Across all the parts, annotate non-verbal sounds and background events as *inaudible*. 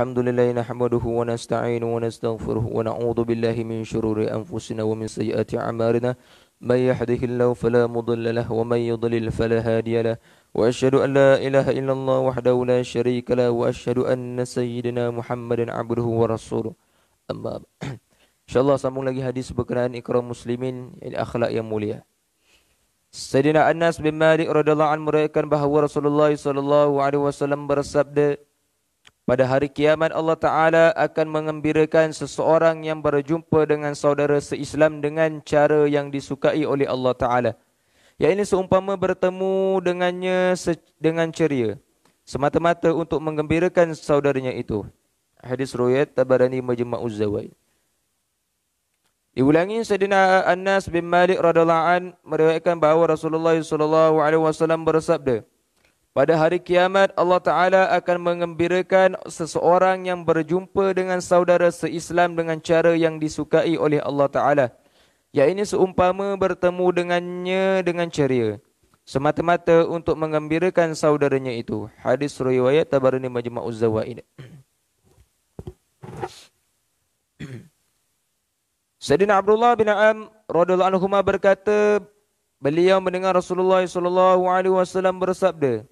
الحمد لله نحمده ونستعينه ونستغفره ونعوذ بالله من شرور انفسنا ومن سيئات اعمالنا من يهده الله فلا مضل له ومن يضلل فلا هادي له واشهد ان لا اله الا الله وحده لا شريك له واشهد ان سيدنا محمدا عبده ورسوله اما ان شاء الله سامون lagi hadis berkenaan ikram muslimin akhlak yang mulia Sayyidina Anas bin Malik radhiyallahu anhu meriwayatkan bahawa Rasulullah sallallahu alaihi wasallam bersabda Pada hari kiamat Allah Ta'ala akan mengembirakan seseorang yang berjumpa dengan saudara se-Islam dengan cara yang disukai oleh Allah Ta'ala. Ia ini seumpama bertemu dengannya dengan ceria. Semata-mata untuk mengembirakan saudaranya itu. Hadis Ruyat Tabarani Majma'u Zawai. Diulangi Sayyidina Anas bin Malik radhiyallahu an meriwayatkan bahawa Rasulullah SAW bersabda, pada hari kiamat Allah Taala akan mengembirakan seseorang yang berjumpa dengan saudara seislam dengan cara yang disukai oleh Allah Taala. Ya ini seumpama bertemu dengannya dengan ceria semata-mata untuk mengembirakan saudaranya itu. Hadis riwayat Tabarani Majma' Uzzawain. *clears throat* Sayyidina Abdullah bin aam radhiyallahu anhu berkata beliau mendengar Rasulullah SAW bersabda,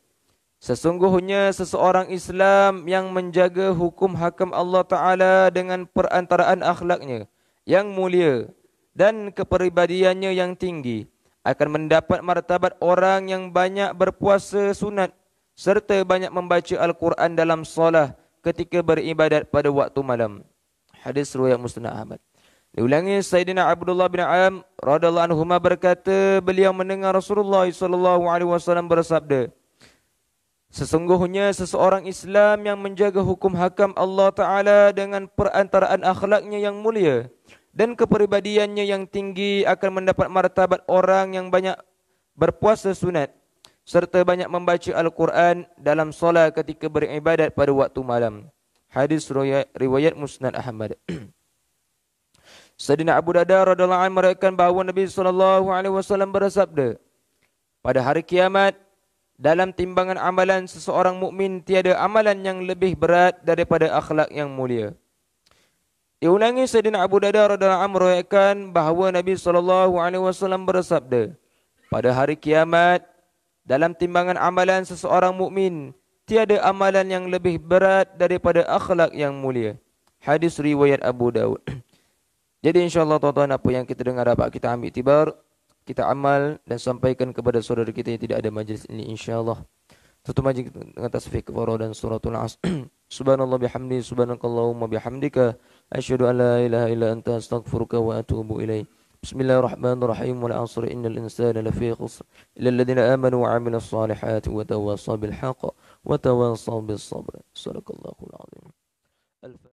Sesungguhnya seseorang Islam yang menjaga hukum hakam Allah Ta'ala dengan perantaraan akhlaknya yang mulia dan kepribadiannya yang tinggi akan mendapat martabat orang yang banyak berpuasa sunat serta banyak membaca Al-Quran dalam solah ketika beribadat pada waktu malam. Hadis riwayat Musnad Ahmad. Diulangi Sayyidina Abdullah bin Am radhiyallahu anhu berkata beliau mendengar Rasulullah sallallahu alaihi wasallam bersabda, Sesungguhnya seseorang Islam yang menjaga hukum hakam Allah Ta'ala dengan perantaraan akhlaknya yang mulia dan kepribadiannya yang tinggi akan mendapat martabat orang yang banyak berpuasa sunat serta banyak membaca Al-Quran dalam solat ketika beribadat pada waktu malam. Hadis riwayat Musnad Ahmad. Sedina *clears throat* Abu Darda radhiallahu anhu meriwayatkan bahawa Nabi saw alaihi bersabda, "Pada hari kiamat, dalam timbangan amalan seseorang mukmin tiada amalan yang lebih berat daripada akhlak yang mulia. Diulangi Sayyidina Abu Darda radhiyallahu anhu meriwayatkan bahawa Nabi saw alaihi bersabda, pada hari kiamat dalam timbangan amalan seseorang mukmin tiada amalan yang lebih berat daripada akhlak yang mulia. Hadis riwayat Abu Dawud. *clears throat* Jadi insyaallah tuan-tuan apa yang kita dengar dapat kita ambil tibar kita amal dan sampaikan kepada saudara kita yang tidak ada majlis ini insyaallah. Tutup majlis dengan tasbih kepada dan suratul asr. *clears throat* Subhanallah bihamdi subhanakallahumma bihamdika asyhadu an la ilaha illa anta astaghfiruka wa atubu ilaik. Bismillahirrahmanirrahim wal asr innal insana lafi khusr illa alladhina amanu wa amilus salihati wa tawassaw bil haqq wa tawassaw bis sabr. Subhanakallahumma